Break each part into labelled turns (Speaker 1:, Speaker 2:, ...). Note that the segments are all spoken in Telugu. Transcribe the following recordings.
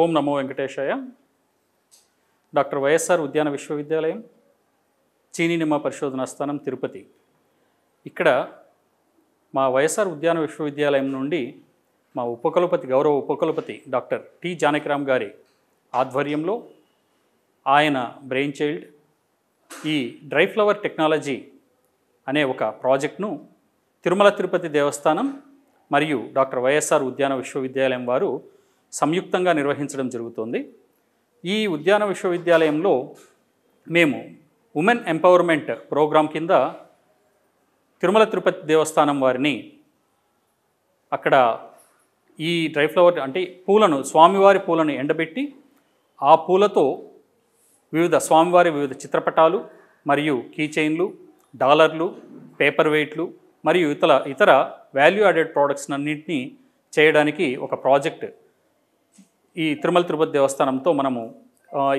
Speaker 1: ఓం నమో వెంకటేశాయ డాక్టర్ వైఎస్ఆర్ ఉద్యాన విశ్వవిద్యాలయం చీనీ నిమ్మ పరిశోధనా స్థానం తిరుపతి ఇక్కడ మా వైఎస్ఆర్ ఉద్యాన విశ్వవిద్యాలయం నుండి మా ఉపకులపతి గౌరవ ఉపకులపతి డాక్టర్ టి జానకిరామ్ గారి ఆధ్వర్యంలో ఆయన బ్రెయిన్ చైల్డ్ ఈ డ్రై ఫ్లవర్ టెక్నాలజీ అనే ఒక ప్రాజెక్ట్ను తిరుమల తిరుపతి దేవస్థానం మరియు డాక్టర్ వైఎస్ఆర్ ఉద్యాన విశ్వవిద్యాలయం వారు సంయుక్తంగా నిర్వహించడం జరుగుతోంది ఈ ఉద్యాన విశ్వవిద్యాలయంలో మేము ఉమెన్ ఎంపవర్మెంట్ ప్రోగ్రాం కింద తిరుమల తిరుపతి దేవస్థానం వారిని అక్కడ ఈ డ్రై ఫ్లవర్ అంటే పూలను స్వామివారి పూలను ఎండబెట్టి ఆ పూలతో వివిధ స్వామివారి వివిధ చిత్రపటాలు మరియు కీచైన్లు డాలర్లు పేపర్ వెయిట్లు మరియు ఇతర ఇతర వాల్యూ యాడెడ్ ప్రోడక్ట్స్ అన్నింటినీ చేయడానికి ఒక ప్రాజెక్ట్ ఈ తిరుమల తిరుపతి దేవస్థానంతో మనము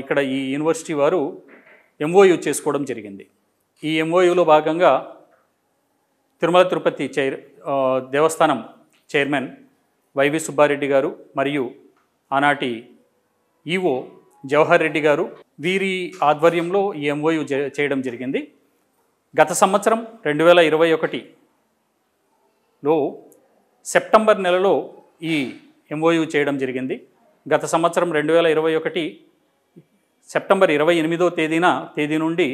Speaker 1: ఇక్కడ ఈ యూనివర్సిటీ వారు ఎంఓయూ చేసుకోవడం జరిగింది ఈ ఎంఓయూలో భాగంగా Tirumala Tirupati chair Devasthanam chairman YV Subba Reddy గారు మరియు ఆనాటి ఈఓ e జవహర్ రెడ్డి గారు వీరి ఆధ్వర్యంలో ఈ ఎంఓయూ చేయడం జరిగింది గత సంవత్సరం రెండు వేల ఇరవై ఒకటిలో సెప్టెంబర్ నెలలో ఈ ఎంఓయూ చేయడం జరిగింది గత సంవత్సరం రెండు వేల ఇరవై ఒకటి సెప్టెంబర్ ఇరవై ఎనిమిదో తేదీన తేదీ నుండి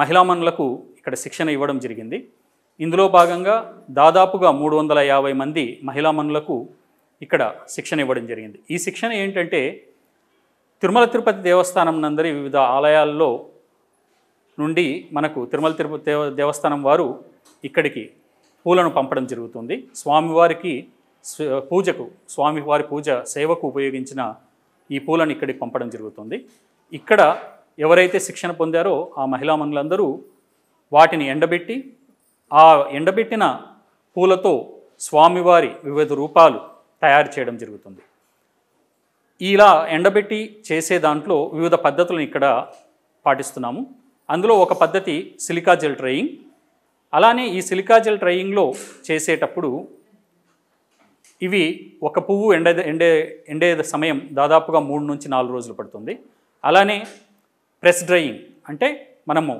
Speaker 1: మహిళామణులకు ఇక్కడ శిక్షణ ఇవ్వడం జరిగింది ఇందులో భాగంగా దాదాపుగా మూడు వందల యాభై మంది మహిళామణులకు ఇక్కడ శిక్షణ ఇవ్వడం జరిగింది ఈ శిక్షణ ఏంటంటే తిరుమల తిరుపతి దేవస్థానం నందరి వివిధ ఆలయాల్లో నుండి మనకు తిరుమల తిరుపతి దేవస్థానం వారు ఇక్కడికి పూలను పంపడం జరుగుతుంది స్వామివారికి పూజకు స్వామివారి పూజ సేవకు ఉపయోగించిన ఈ పూలను ఇక్కడికి పంపడం జరుగుతుంది ఇక్కడ ఎవరైతే శిక్షణ పొందారో ఆ మహిళా మనులందరూ వాటిని ఎండబెట్టి ఆ ఎండబెట్టిన పూలతో స్వామివారి వివిధ రూపాలు తయారు చేయడం జరుగుతుంది ఇలా ఎండబెట్టి చేసే దాంట్లో వివిధ పద్ధతులను ఇక్కడ పాటిస్తున్నాము అందులో ఒక పద్ధతి సిలికా జెల్ ట్రయింగ్ అలానే ఈ సిలికా జెల్ ట్రయింగ్లో చేసేటప్పుడు ఇవి ఒక పువ్వు ఎండ ఎండే ఎండే సమయం దాదాపుగా మూడు నుంచి నాలుగు రోజులు పడుతుంది అలానే ప్రెస్ డ్రయింగ్ అంటే మనము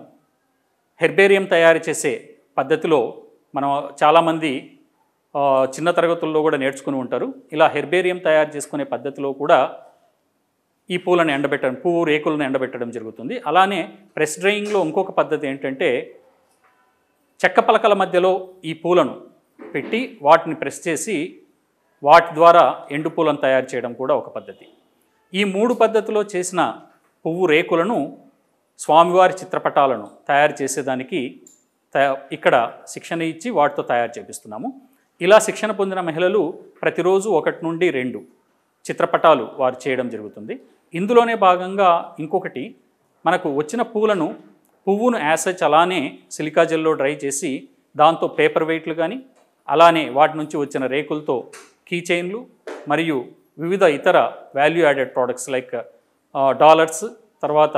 Speaker 1: హెర్బేరియం తయారు చేసే పద్ధతిలో మనం చాలామంది చిన్న తరగతుల్లో కూడా నేర్చుకుని ఉంటారు ఇలా హెర్బేరియం తయారు చేసుకునే పద్ధతిలో కూడా ఈ పూలను ఎండబెట్టడం పువ్వు రేకులను ఎండబెట్టడం జరుగుతుంది అలానే ప్రెస్ డ్రయింగ్లో ఇంకొక పద్ధతి ఏంటంటే చెక్క పలకల మధ్యలో ఈ పూలను పెట్టి వాటిని ప్రెస్ చేసి వాటి ద్వారా ఎండు పూలను తయారు చేయడం కూడా ఒక పద్ధతి ఈ మూడు పద్ధతిలో చేసిన పువ్వు రేకులను స్వామివారి చిత్రపటాలను తయారు చేసేదానికి ఇక్కడ శిక్షణ ఇచ్చి వాటితో తయారు చేపిస్తున్నాము ఇలా శిక్షణ పొందిన మహిళలు ప్రతిరోజు ఒకటి నుండి రెండు చిత్రపటాలు వారు చేయడం జరుగుతుంది ఇందులోనే భాగంగా ఇంకొకటి మనకు వచ్చిన పువ్వులను పువ్వును యాసెచ్ అలానే సిలికాజెల్లో డ్రై చేసి దాంతో పేపర్ వెయిట్లు కానీ అలానే వాటి నుంచి వచ్చిన రేకులతో కీ చైన్లు మరియు వివిధ ఇతర value added products like dollars తర్వాత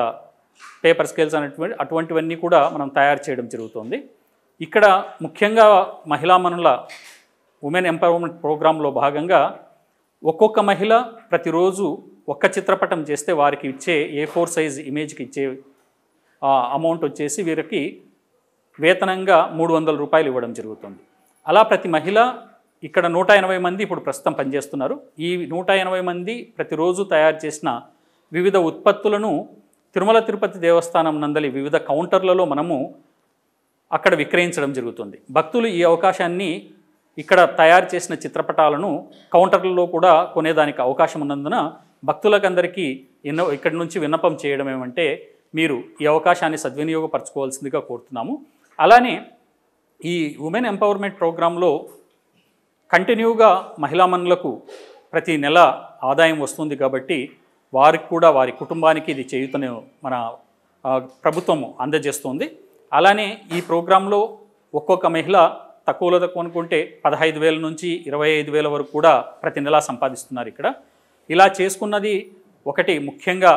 Speaker 1: పేపర్ స్కేల్స్ అనేటువంటి అటువంటివన్నీ కూడా మనం తయారు చేయడం జరుగుతుంది ఇక్కడ ముఖ్యంగా మహిళా మనుల ఉమెన్ ఎంపవర్మెంట్ ప్రోగ్రాంలో భాగంగా ఒక్కొక్క మహిళ ప్రతిరోజు ఒక్క చిత్రపటం చేస్తే వారికి ఇచ్చే ఏ ఫోర్ సైజ్ ఇమేజ్కి ఇచ్చే అమౌంట్ వచ్చేసి వీరికి వేతనంగా మూడు వందల రూపాయలు ఇవ్వడం జరుగుతుంది అలా ప్రతి మహిళ ఇక్కడ నూట ఎనభై మంది ఇప్పుడు ప్రస్తుతం పనిచేస్తున్నారు ఈ నూట ఎనభై మంది ప్రతిరోజు తయారు చేసిన వివిధ ఉత్పత్తులను తిరుమల తిరుపతి దేవస్థానం నందలి వివిధ కౌంటర్లలో మనము అక్కడ విక్రయించడం జరుగుతుంది భక్తులు ఈ అవకాశాన్ని ఇక్కడ తయారు చేసిన చిత్రపటాలను కౌంటర్లలో కూడా కొనేదానికి అవకాశం ఉన్నందున భక్తులకందరికీ ఎన్నో ఇక్కడి నుంచి విన్నపం చేయడం ఏమంటే మీరు ఈ అవకాశాన్ని సద్వినియోగపరచుకోవాల్సిందిగా కోరుతున్నాము అలానే ఈ ఉమెన్ ఎంపవర్మెంట్ ప్రోగ్రాంలో కంటిన్యూగా మహిళా మనులకు ప్రతి నెల ఆదాయం వస్తుంది కాబట్టి వారికి కూడా వారి కుటుంబానికి ఇది చేయుతను మన ప్రభుత్వము అందజేస్తుంది అలానే ఈ ప్రోగ్రాంలో ఒక్కొక్క మహిళ తక్కువలో తక్కువ అనుకుంటే పదహైదు వేల నుంచి ఇరవై ఐదు వేల వరకు కూడా ప్రతి నెలా సంపాదిస్తున్నారు ఇక్కడ ఇలా చేసుకున్నది ఒకటి ముఖ్యంగా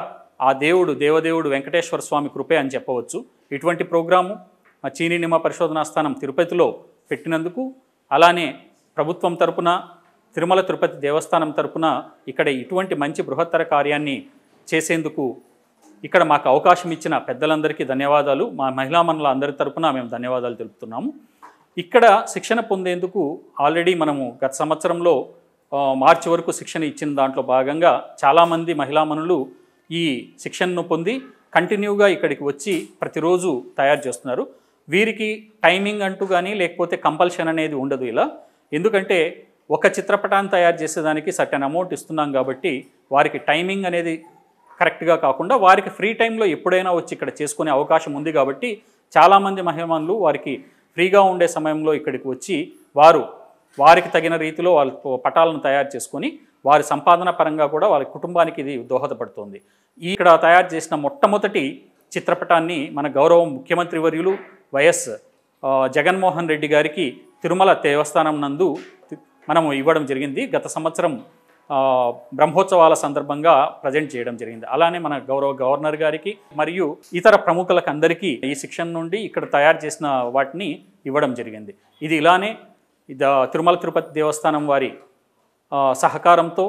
Speaker 1: ఆ దేవుడు దేవదేవుడు వెంకటేశ్వర స్వామి కృపే అని చెప్పవచ్చు ఇటువంటి ప్రోగ్రాము చీనీ నిమ్మ పరిశోధనా స్థానం తిరుపతిలో పెట్టినందుకు అలానే ప్రభుత్వం తరపున తిరుమల తిరుపతి దేవస్థానం తరపున ఇక్కడ ఇటువంటి మంచి బృహత్తర కార్యాన్ని చేసేందుకు ఇక్కడ మాకు అవకాశం ఇచ్చిన పెద్దలందరికీ ధన్యవాదాలు మా మహిళా మండల అందరి తరపున మేము ధన్యవాదాలు తెలుపుతున్నాము ఇక్కడ శిక్షణ పొందేందుకు ఆల్రెడీ మనము గత సంవత్సరంలో మార్చి వరకు శిక్షణ ఇచ్చిన దాంట్లో భాగంగా చాలామంది మహిళామణులు ఈ శిక్షణను పొంది కంటిన్యూగా ఇక్కడికి వచ్చి ప్రతిరోజు తయారు చేస్తున్నారు వీరికి టైమింగ్ అంటూ కానీ లేకపోతే కంపల్షన్ అనేది ఉండదు ఇలా ఎందుకంటే ఒక చిత్రపటాన్ని తయారు చేసేదానికి సర్టెన్ అమౌంట్ ఇస్తున్నాం కాబట్టి వారికి టైమింగ్ అనేది కరెక్ట్గా కాకుండా వారికి ఫ్రీ టైంలో ఎప్పుడైనా వచ్చి ఇక్కడ చేసుకునే అవకాశం ఉంది కాబట్టి చాలామంది మహిమానులు వారికి ఫ్రీగా ఉండే సమయంలో ఇక్కడికి వచ్చి వారు వారికి తగిన రీతిలో వాళ్ళ పటాలను తయారు చేసుకొని వారి సంపాదన పరంగా కూడా వాళ్ళ కుటుంబానికి ఇది దోహదపడుతుంది ఇక్కడ తయారు చేసిన మొట్టమొదటి చిత్రపటాన్ని మన గౌరవం ముఖ్యమంత్రి వర్యులు వైఎస్ జగన్మోహన్ రెడ్డి గారికి తిరుమల దేవస్థానం నందు మనము ఇవ్వడం జరిగింది గత సంవత్సరం బ్రహ్మోత్సవాల సందర్భంగా ప్రజెంట్ చేయడం జరిగింది అలానే మన గౌరవ గవర్నర్ గారికి మరియు ఇతర ప్రముఖులకు అందరికీ ఈ శిక్షణ నుండి ఇక్కడ తయారు చేసిన వాటిని ఇవ్వడం జరిగింది ఇది ఇలానే తిరుమల తిరుపతి దేవస్థానం వారి సహకారంతో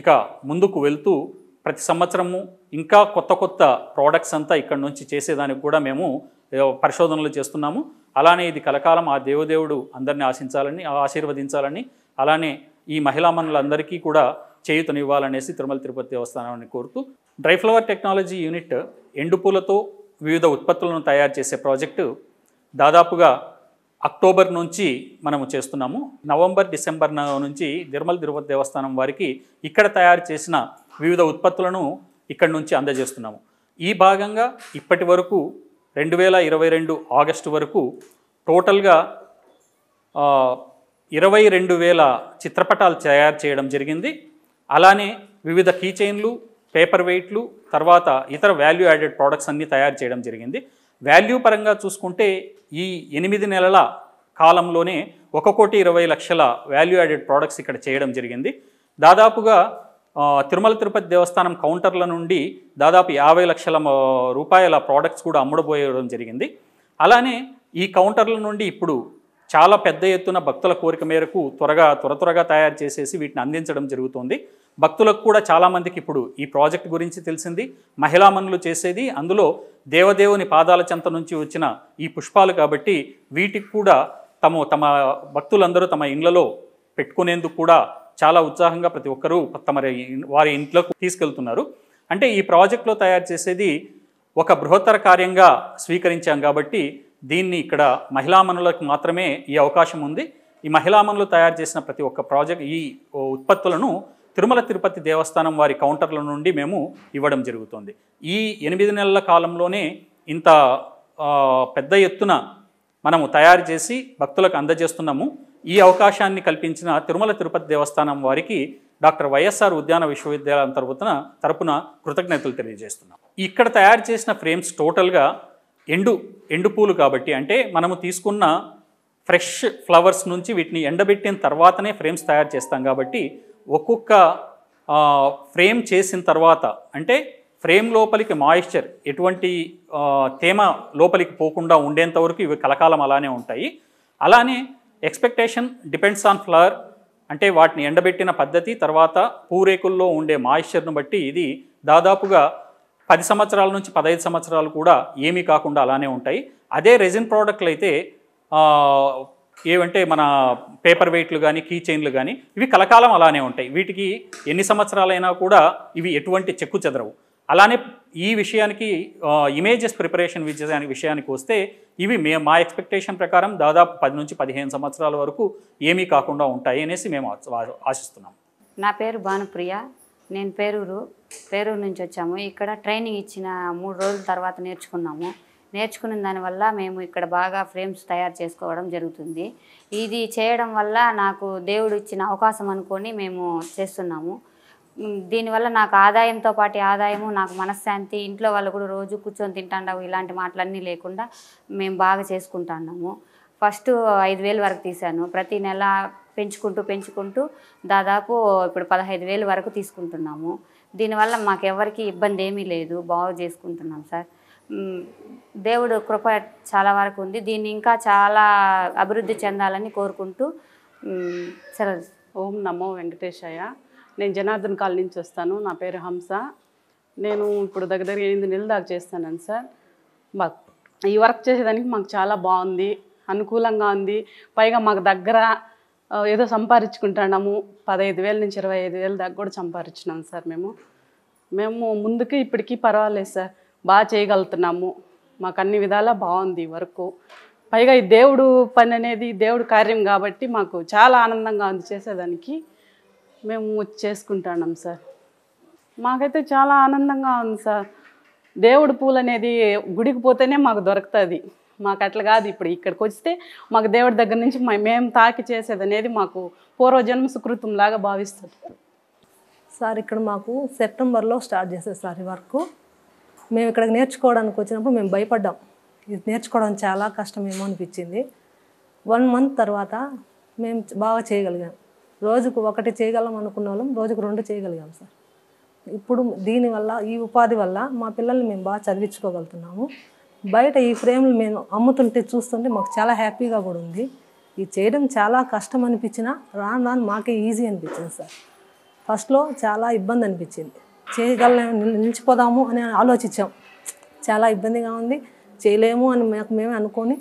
Speaker 1: ఇక ముందుకు వెళ్తూ ప్రతి సంవత్సరము ఇంకా కొత్త కొత్త ప్రోడక్ట్స్ అంతా ఇక్కడ నుంచి చేసేదానికి కూడా మేము పరిశోధనలు చేస్తున్నాము అలానే ఇది కలకాలం ఆ దేవదేవుడు అందరిని ఆశించాలని ఆశీర్వదించాలని అలానే ఈ మహిళా మనులందరికీ కూడా చేయుతనివ్వాలనేసి తిరుమల తిరుపతి దేవస్థానాన్ని కోరుతూ డ్రై ఫ్లవర్ టెక్నాలజీ యూనిట్ ఎండుపూలతో వివిధ ఉత్పత్తులను తయారు చేసే ప్రాజెక్టు దాదాపుగా అక్టోబర్ నుంచి మనము చేస్తున్నాము నవంబర్ డిసెంబర్ నుంచి తిరుమల తిరుపతి దేవస్థానం వారికి ఇక్కడ తయారు చేసిన వివిధ ఉత్పత్తులను ఇక్కడి నుంచి అందజేస్తున్నాము ఈ భాగంగా ఇప్పటి వరకు రెండు వేల ఇరవై రెండు ఆగస్టు వరకు టోటల్గా ఇరవై రెండు వేల చిత్రపటాలు తయారు చేయడం జరిగింది అలానే వివిధ కీ చైన్లు పేపర్ వెయిట్లు తర్వాత ఇతర వాల్యూ యాడెడ్ ప్రోడక్ట్స్ అన్నీ తయారు చేయడం జరిగింది వాల్యూ పరంగా చూసుకుంటే ఈ ఎనిమిది నెలల కాలంలోనే ఒక కోటి ఇరవై లక్షల వాల్యూ యాడెడ్ ప్రోడక్ట్స్ ఇక్కడ చేయడం జరిగింది దాదాపుగా తిరుమల తిరుపతి దేవస్థానం కౌంటర్ల నుండి దాదాపు యాభై లక్షల రూపాయల ప్రోడక్ట్స్ కూడా అమ్ముడబోయడం జరిగింది అలానే ఈ కౌంటర్ల నుండి ఇప్పుడు చాలా పెద్ద ఎత్తున భక్తుల కోరిక మేరకు త్వరగా త్వర త్వరగా తయారు చేసేసి వీటిని అందించడం జరుగుతుంది భక్తులకు కూడా చాలామందికి ఇప్పుడు ఈ ప్రాజెక్ట్ గురించి తెలిసింది మహిళా మనులు చేసేది అందులో దేవదేవుని పాదాల చెంత నుంచి వచ్చిన ఈ పుష్పాలు కాబట్టి వీటికి కూడా తమ తమ భక్తులందరూ తమ ఇండ్లలో పెట్టుకునేందుకు కూడా చాలా ఉత్సాహంగా ప్రతి ఒక్కరూ తమ వారి ఇంట్లోకి తీసుకెళ్తున్నారు అంటే ఈ ప్రాజెక్ట్లో తయారు చేసేది ఒక బృహత్తర కార్యంగా స్వీకరించాం కాబట్టి దీన్ని ఇక్కడ మహిళామనులకు మాత్రమే ఈ అవకాశం ఉంది ఈ మహిళామనులు తయారు చేసిన ప్రతి ఒక్క ప్రాజెక్ట్ ఈ ఉత్పత్తులను తిరుమల తిరుపతి దేవస్థానం వారి కౌంటర్ల నుండి మేము ఇవ్వడం జరుగుతుంది ఈ ఎనిమిది నెలల కాలంలోనే ఇంత పెద్ద ఎత్తున మనము తయారు చేసి భక్తులకు అందజేస్తున్నాము ఈ అవకాశాన్ని కల్పించిన తిరుమల తిరుపతి దేవస్థానం వారికి డాక్టర్ వైఎస్ఆర్ ఉద్యాన విశ్వవిద్యాలయం తరపున తరపున కృతజ్ఞతలు తెలియజేస్తున్నాం ఇక్కడ తయారు చేసిన ఫ్రేమ్స్ టోటల్గా ఎండు ఎండు పూలు కాబట్టి అంటే మనము తీసుకున్న ఫ్రెష్ ఫ్లవర్స్ నుంచి వీటిని ఎండబెట్టిన తర్వాతనే ఫ్రేమ్స్ తయారు చేస్తాం కాబట్టి ఒక్కొక్క ఫ్రేమ్ చేసిన తర్వాత అంటే ఫ్రేమ్ లోపలికి మాయిశ్చర్ ఎటువంటి తేమ లోపలికి పోకుండా ఉండేంతవరకు ఇవి కలకాలం అలానే ఉంటాయి అలానే ఎక్స్పెక్టేషన్ డిపెండ్స్ ఆన్ ఫ్లవర్ అంటే వాటిని ఎండబెట్టిన పద్ధతి తర్వాత పూరేకుల్లో ఉండే మాయిశ్చర్ను బట్టి ఇది దాదాపుగా పది సంవత్సరాల నుంచి పదహైదు సంవత్సరాలు కూడా ఏమీ కాకుండా అలానే ఉంటాయి అదే రెజిన్ ప్రోడక్ట్లు అయితే ఏవంటే మన పేపర్ వెయిట్లు కానీ కీ చైన్లు కానీ ఇవి కలకాలం అలానే ఉంటాయి వీటికి ఎన్ని సంవత్సరాలైనా కూడా ఇవి ఎటువంటి చెక్కు చెదరవు అలానే ఈ విషయానికి ఇమేజెస్ ప్రిపరేషన్ అనే విషయానికి వస్తే ఇవి మేము మా ఎక్స్పెక్టేషన్ ప్రకారం దాదాపు పది నుంచి పదిహేను సంవత్సరాల వరకు ఏమీ కాకుండా ఉంటాయి అనేసి మేము ఆశిస్తున్నాం
Speaker 2: నా పేరు భానుప్రియ నేను పేరూరు పేరూరు నుంచి వచ్చాము ఇక్కడ ట్రైనింగ్ ఇచ్చిన మూడు రోజుల తర్వాత నేర్చుకున్నాము నేర్చుకున్న దానివల్ల మేము ఇక్కడ బాగా ఫ్రేమ్స్ తయారు చేసుకోవడం జరుగుతుంది ఇది చేయడం వల్ల నాకు దేవుడు ఇచ్చిన అవకాశం అనుకొని మేము చేస్తున్నాము దీనివల్ల నాకు ఆదాయంతో పాటు ఆదాయము నాకు మనశ్శాంతి ఇంట్లో వాళ్ళు కూడా రోజు కూర్చొని తింటాండవు ఇలాంటి మాటలన్నీ లేకుండా మేము బాగా చేసుకుంటాము ఫస్ట్ ఐదు వేలు వరకు తీశాను ప్రతి నెల పెంచుకుంటూ పెంచుకుంటూ దాదాపు ఇప్పుడు పదహైదు వేలు వరకు తీసుకుంటున్నాము దీనివల్ల మాకెవరికి ఇబ్బంది ఏమీ లేదు బాగు చేసుకుంటున్నాం సార్ దేవుడు కృప చాలా వరకు ఉంది దీన్ని ఇంకా చాలా అభివృద్ధి చెందాలని కోరుకుంటూ సరే ఓం నమో వెంకటేశయ్య నేను
Speaker 3: జనార్దన్ కాలనీ నుంచి వస్తాను నా పేరు హంస నేను ఇప్పుడు దగ్గర దగ్గర ఎనిమిది నెలలు దాకా చేస్తానండి సార్ మా ఈ వర్క్ చేసేదానికి మాకు చాలా బాగుంది అనుకూలంగా ఉంది పైగా మాకు దగ్గర ఏదో సంపాదించుకుంటున్నాము పదహైదు వేల నుంచి ఇరవై ఐదు వేల దాకా కూడా సంపాదించినాం సార్ మేము మేము ముందుకు ఇప్పటికీ పర్వాలేదు సార్ బాగా చేయగలుగుతున్నాము మాకు అన్ని విధాలా బాగుంది వరకు పైగా ఈ దేవుడు పని అనేది దేవుడు కార్యం కాబట్టి మాకు చాలా ఆనందంగా ఉంది చేసేదానికి మేము చేసుకుంటున్నాం సార్ మాకైతే చాలా ఆనందంగా ఉంది సార్ దేవుడు పూలు అనేది గుడికి పోతేనే మాకు దొరుకుతుంది మాకు అట్లా కాదు ఇప్పుడు ఇక్కడికి వస్తే మాకు దేవుడి దగ్గర నుంచి మేము తాకి చేసేది అనేది మాకు పూర్వజన్మ లాగా భావిస్తుంది
Speaker 2: సార్ ఇక్కడ మాకు సెప్టెంబర్లో స్టార్ట్ చేసేది సార్ ఈ వర్క్ మేము ఇక్కడికి నేర్చుకోవడానికి వచ్చినప్పుడు మేము భయపడ్డాం ఇది నేర్చుకోవడం చాలా కష్టమేమో అనిపించింది వన్ మంత్ తర్వాత మేము బాగా చేయగలిగాం రోజుకు ఒకటి చేయగలం అనుకున్న వాళ్ళం రోజుకు రెండు చేయగలిగాం సార్ ఇప్పుడు దీనివల్ల ఈ ఉపాధి వల్ల మా పిల్లల్ని మేము బాగా చదివించుకోగలుగుతున్నాము బయట ఈ ఫ్రేమ్లు మేము అమ్ముతుంటే చూస్తుంటే మాకు చాలా హ్యాపీగా కూడా ఉంది ఇది చేయడం చాలా కష్టం అనిపించినా రాను రాను మాకే ఈజీ అనిపించింది సార్ ఫస్ట్లో చాలా ఇబ్బంది అనిపించింది చేయగల నిలిచిపోదాము అని ఆలోచించాం చాలా ఇబ్బందిగా ఉంది చేయలేము అని మాకు మేమే అనుకొని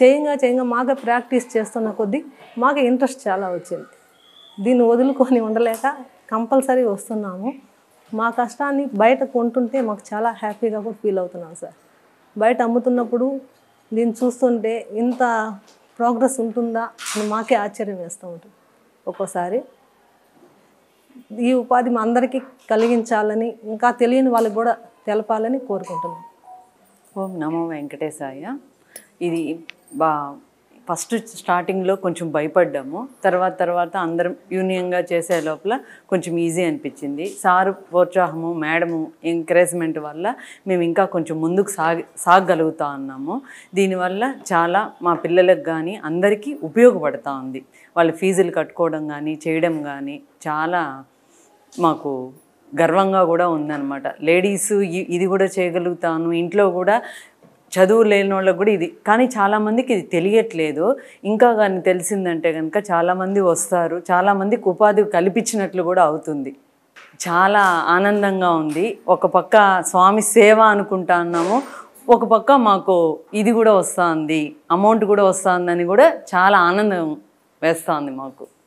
Speaker 2: చేయంగా చేయంగా మాకే ప్రాక్టీస్ చేస్తున్న కొద్దీ మాకు ఇంట్రెస్ట్ చాలా వచ్చింది దీన్ని వదులుకొని ఉండలేక కంపల్సరీ వస్తున్నాము మా కష్టాన్ని బయట కొంటుంటే మాకు చాలా హ్యాపీగా కూడా ఫీల్ అవుతున్నాం సార్ బయట అమ్ముతున్నప్పుడు దీన్ని చూస్తుంటే ఇంత ప్రోగ్రెస్ ఉంటుందా అని మాకే ఆశ్చర్యం వేస్తూ ఉంటుంది ఒక్కోసారి ఈ ఉపాధి మా అందరికీ కలిగించాలని ఇంకా తెలియని వాళ్ళకి కూడా తెలపాలని కోరుకుంటున్నాం
Speaker 3: ఓం నమో వెంకటేశాయ ఇది బా ఫస్ట్ స్టార్టింగ్లో కొంచెం భయపడ్డాము తర్వాత తర్వాత అందరం యూనియన్గా చేసే లోపల కొంచెం ఈజీ అనిపించింది సారు ప్రోత్సాహము మేడము ఎంకరేజ్మెంట్ వల్ల మేము ఇంకా కొంచెం ముందుకు సాగి సాగలుగుతా ఉన్నాము దీనివల్ల చాలా మా పిల్లలకు కానీ అందరికీ ఉపయోగపడతా ఉంది వాళ్ళ ఫీజులు కట్టుకోవడం కానీ చేయడం కానీ చాలా మాకు గర్వంగా కూడా ఉందన్నమాట లేడీస్ ఇది కూడా చేయగలుగుతాను ఇంట్లో కూడా చదువు లేని వాళ్ళకి కూడా ఇది కానీ చాలామందికి ఇది తెలియట్లేదు ఇంకా కానీ తెలిసిందంటే కనుక చాలామంది వస్తారు చాలామందికి ఉపాధి కల్పించినట్లు కూడా అవుతుంది చాలా ఆనందంగా ఉంది ఒక పక్క స్వామి సేవ అనుకుంటా ఉన్నాము ఒక పక్క మాకు ఇది కూడా వస్తుంది అమౌంట్ కూడా వస్తుందని కూడా చాలా ఆనందం వేస్తుంది మాకు